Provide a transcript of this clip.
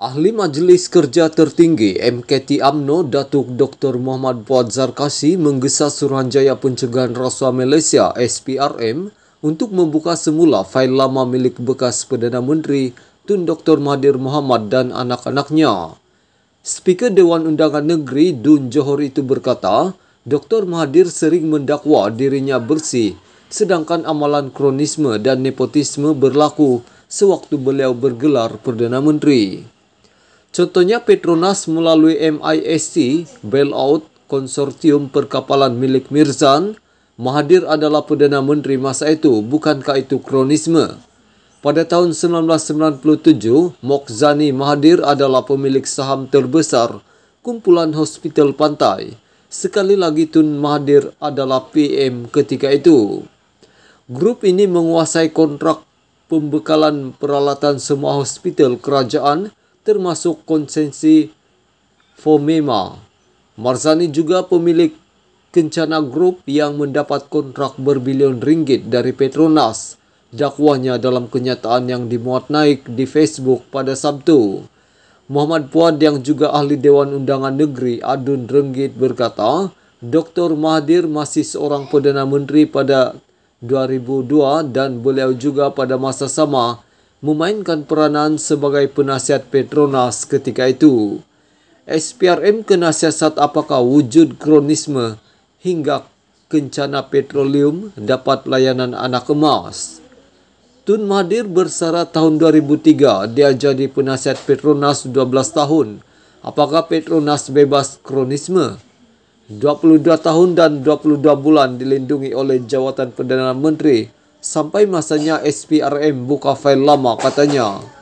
Ahli Majlis Kerja Tertinggi MKT AMNO Datuk Dr. Muhammad Fuad Zarkasi menggesa Suruhanjaya Pencegahan Rasuah Malaysia SPRM untuk membuka semula fail lama milik bekas Perdana Menteri Tun Dr. Mahathir Muhammad dan anak-anaknya. Speaker Dewan Undangan Negeri Dun Johor itu berkata, Dr. Mahathir sering mendakwa dirinya bersih sedangkan amalan kronisme dan nepotisme berlaku sewaktu beliau bergelar Perdana Menteri. Contohnya Petronas melalui MISC Bailout Konsortium Perkapalan milik Mirzan Mahathir adalah Perdana Menteri masa itu, bukankah itu kronisme? Pada tahun 1997, Mokzani Mahathir adalah pemilik saham terbesar Kumpulan Hospital Pantai. Sekali lagi Tun Mahathir adalah PM ketika itu. Grup ini menguasai kontrak pembekalan peralatan semua hospital kerajaan termasuk konsensi FOMEMA. Marzani juga pemilik Kencana Group yang mendapat kontrak berbilion ringgit dari Petronas. Dakwanya dalam kenyataan yang dimuat naik di Facebook pada Sabtu. Muhammad Puad yang juga ahli Dewan Undangan Negeri Adun Renggit berkata, Dr. Mahathir masih seorang Perdana Menteri pada 2002 dan beliau juga pada masa sama memainkan peranan sebagai penasihat Petronas ketika itu. SPRM kena siasat apakah wujud kronisme hingga kencana petroleum dapat layanan anak emas. Tun Mahathir bersara tahun 2003 dia jadi penasihat Petronas 12 tahun. Apakah Petronas bebas kronisme? 22 tahun dan 22 bulan dilindungi oleh jawatan Perdana Menteri sampai masanya SPRM buka fail lama katanya.